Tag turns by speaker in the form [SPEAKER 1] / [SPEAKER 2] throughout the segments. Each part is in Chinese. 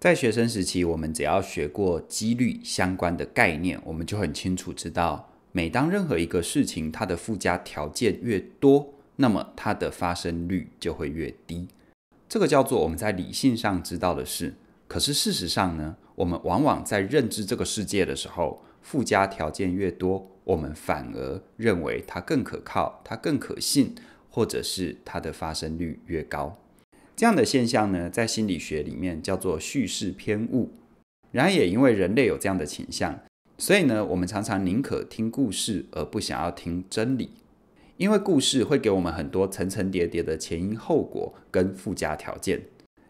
[SPEAKER 1] 在学生时期，我们只要学过几率相关的概念，我们就很清楚知道，每当任何一个事情，它的附加条件越多，那么它的发生率就会越低。这个叫做我们在理性上知道的事。可是事实上呢，我们往往在认知这个世界的时候，附加条件越多，我们反而认为它更可靠、它更可信，或者是它的发生率越高。这样的现象呢，在心理学里面叫做叙事偏误。然而，也因为人类有这样的倾向，所以呢，我们常常宁可听故事而不想要听真理，因为故事会给我们很多层层叠叠的前因后果跟附加条件。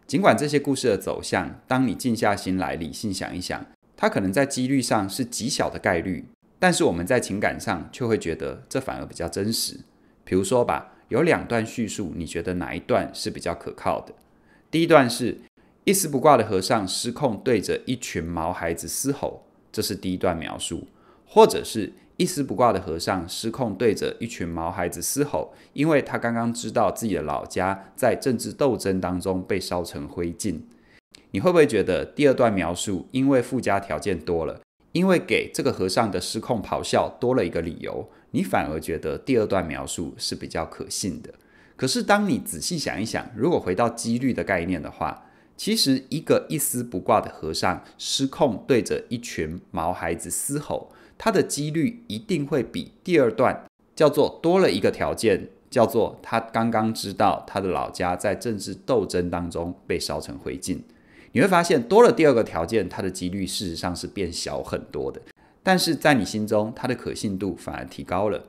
[SPEAKER 1] 尽管这些故事的走向，当你静下心来理性想一想，它可能在几率上是极小的概率，但是我们在情感上却会觉得这反而比较真实。比如说吧。有两段叙述，你觉得哪一段是比较可靠的？第一段是一丝不挂的和尚失控对着一群毛孩子嘶吼，这是第一段描述；或者是一丝不挂的和尚失控对着一群毛孩子嘶吼，因为他刚刚知道自己的老家在政治斗争当中被烧成灰烬。你会不会觉得第二段描述因为附加条件多了，因为给这个和尚的失控咆哮多了一个理由？你反而觉得第二段描述是比较可信的。可是，当你仔细想一想，如果回到几率的概念的话，其实一个一丝不挂的和尚失控对着一群毛孩子嘶吼，他的几率一定会比第二段叫做多了一个条件，叫做他刚刚知道他的老家在政治斗争当中被烧成灰烬。你会发现，多了第二个条件，他的几率事实上是变小很多的。但是在你心中，它的可信度反而提高了，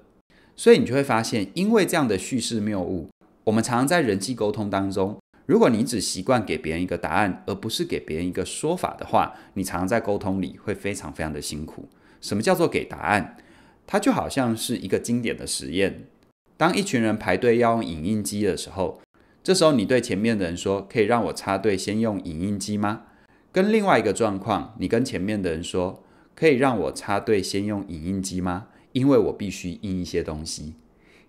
[SPEAKER 1] 所以你就会发现，因为这样的叙事谬误，我们常常在人际沟通当中，如果你只习惯给别人一个答案，而不是给别人一个说法的话，你常常在沟通里会非常非常的辛苦。什么叫做给答案？它就好像是一个经典的实验：当一群人排队要用影印机的时候，这时候你对前面的人说：“可以让我插队先用影印机吗？”跟另外一个状况，你跟前面的人说。可以让我插队先用影印机吗？因为我必须印一些东西。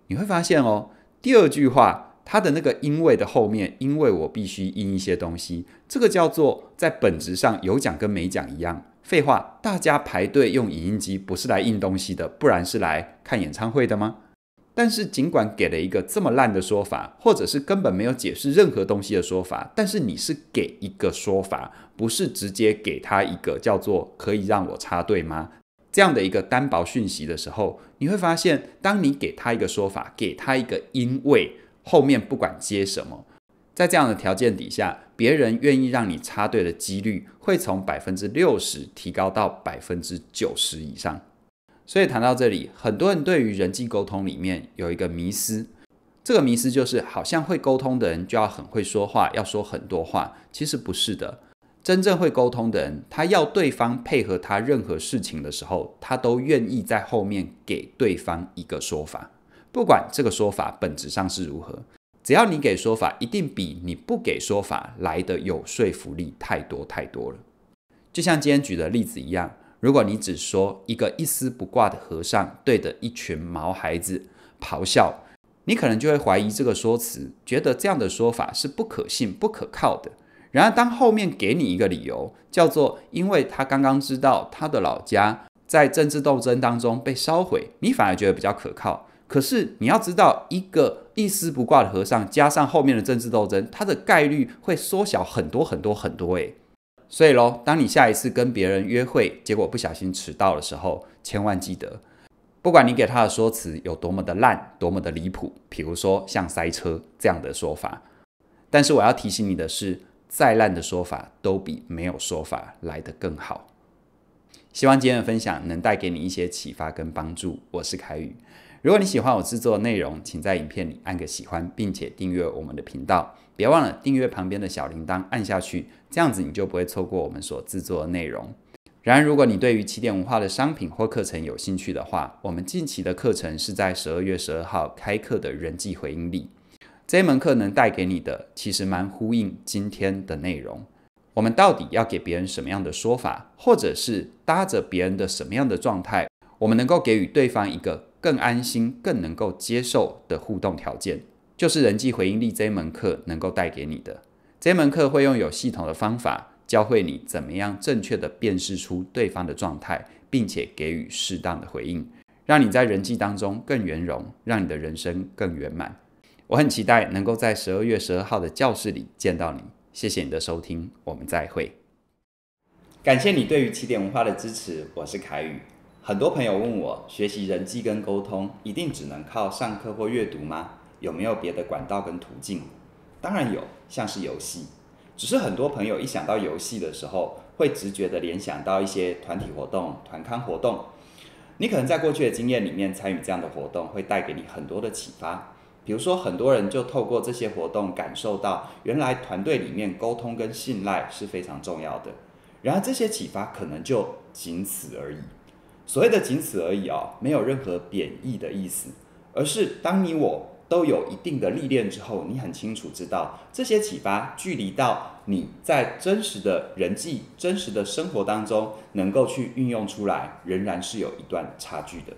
[SPEAKER 1] 你会发现哦，第二句话它的那个因为的后面，因为我必须印一些东西，这个叫做在本质上有讲跟没讲一样废话。大家排队用影印机不是来印东西的，不然是来看演唱会的吗？但是，尽管给了一个这么烂的说法，或者是根本没有解释任何东西的说法，但是你是给一个说法，不是直接给他一个叫做“可以让我插队吗”这样的一个单薄讯息的时候，你会发现，当你给他一个说法，给他一个“因为”后面不管接什么，在这样的条件底下，别人愿意让你插队的几率会从百分之六十提高到百分之九十以上。所以谈到这里，很多人对于人际沟通里面有一个迷思，这个迷思就是好像会沟通的人就要很会说话，要说很多话。其实不是的，真正会沟通的人，他要对方配合他任何事情的时候，他都愿意在后面给对方一个说法，不管这个说法本质上是如何，只要你给说法，一定比你不给说法来的有说服力太多太多了。就像今天举的例子一样。如果你只说一个一丝不挂的和尚对着一群毛孩子咆哮，你可能就会怀疑这个说辞，觉得这样的说法是不可信、不可靠的。然而，当后面给你一个理由，叫做因为他刚刚知道他的老家在政治斗争当中被烧毁，你反而觉得比较可靠。可是你要知道，一个一丝不挂的和尚加上后面的政治斗争，它的概率会缩小很多很多很多。诶。所以喽，当你下一次跟别人约会，结果不小心迟到的时候，千万记得，不管你给他的说辞有多么的烂，多么的离谱，比如说像塞车这样的说法，但是我要提醒你的是，再烂的说法都比没有说法来得更好。希望今天的分享能带给你一些启发跟帮助。我是凯宇。如果你喜欢我制作的内容，请在影片里按个喜欢，并且订阅我们的频道。别忘了订阅旁边的小铃铛，按下去，这样子你就不会错过我们所制作的内容。然而，如果你对于起点文化的商品或课程有兴趣的话，我们近期的课程是在十二月十二号开课的《人际回应力》这门课能带给你的，其实蛮呼应今天的内容。我们到底要给别人什么样的说法，或者是搭着别人的什么样的状态，我们能够给予对方一个？更安心、更能够接受的互动条件，就是人际回应力这一门课能够带给你的。这一门课会用有系统的方法，教会你怎么样正确的辨识出对方的状态，并且给予适当的回应，让你在人际当中更圆融，让你的人生更圆满。我很期待能够在十二月十二号的教室里见到你。谢谢你的收听，我们再会。感谢你对于起点文化的支持，我是凯宇。很多朋友问我，学习人际跟沟通一定只能靠上课或阅读吗？有没有别的管道跟途径？当然有，像是游戏。只是很多朋友一想到游戏的时候，会直觉的联想到一些团体活动、团康活动。你可能在过去的经验里面参与这样的活动，会带给你很多的启发。比如说，很多人就透过这些活动，感受到原来团队里面沟通跟信赖是非常重要的。然而，这些启发可能就仅此而已。所谓的仅此而已哦，没有任何贬义的意思，而是当你我都有一定的历练之后，你很清楚知道这些启发距离到你在真实的人际、真实的生活当中能够去运用出来，仍然是有一段差距的。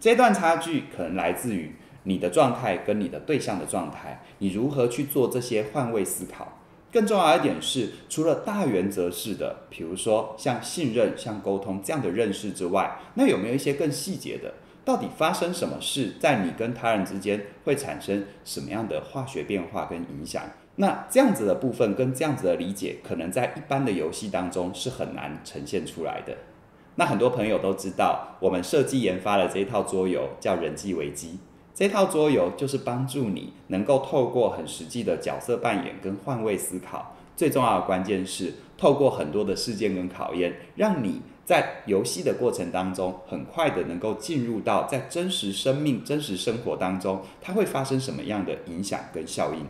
[SPEAKER 1] 这段差距可能来自于你的状态跟你的对象的状态，你如何去做这些换位思考。更重要一点是，除了大原则式的，比如说像信任、像沟通这样的认识之外，那有没有一些更细节的？到底发生什么事，在你跟他人之间会产生什么样的化学变化跟影响？那这样子的部分跟这样子的理解，可能在一般的游戏当中是很难呈现出来的。那很多朋友都知道，我们设计研发的这一套桌游叫《人际危机》。这套桌游就是帮助你能够透过很实际的角色扮演跟换位思考，最重要的关键是透过很多的事件跟考验，让你在游戏的过程当中，很快的能够进入到在真实生命、真实生活当中，它会发生什么样的影响跟效应。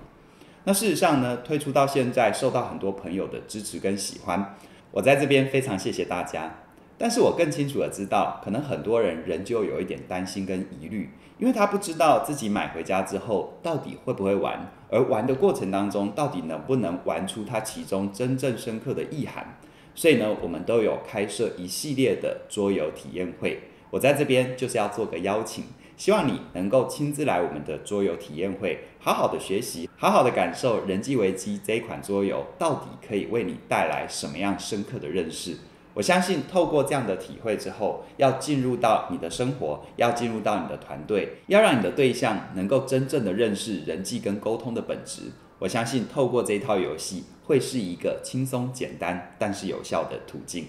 [SPEAKER 1] 那事实上呢，推出到现在受到很多朋友的支持跟喜欢，我在这边非常谢谢大家。但是我更清楚的知道，可能很多人仍旧有一点担心跟疑虑，因为他不知道自己买回家之后到底会不会玩，而玩的过程当中到底能不能玩出它其中真正深刻的意涵。所以呢，我们都有开设一系列的桌游体验会，我在这边就是要做个邀请，希望你能够亲自来我们的桌游体验会，好好的学习，好好的感受《人际危机》这一款桌游到底可以为你带来什么样深刻的认识。我相信，透过这样的体会之后，要进入到你的生活，要进入到你的团队，要让你的对象能够真正的认识人际跟沟通的本质。我相信，透过这一套游戏，会是一个轻松简单但是有效的途径。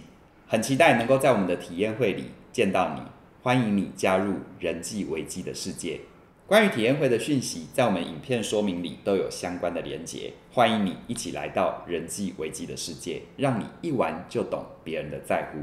[SPEAKER 1] 很期待能够在我们的体验会里见到你，欢迎你加入人际危机的世界。关于体验会的讯息，在我们影片说明里都有相关的连结，欢迎你一起来到人际危机的世界，让你一玩就懂别人的在乎。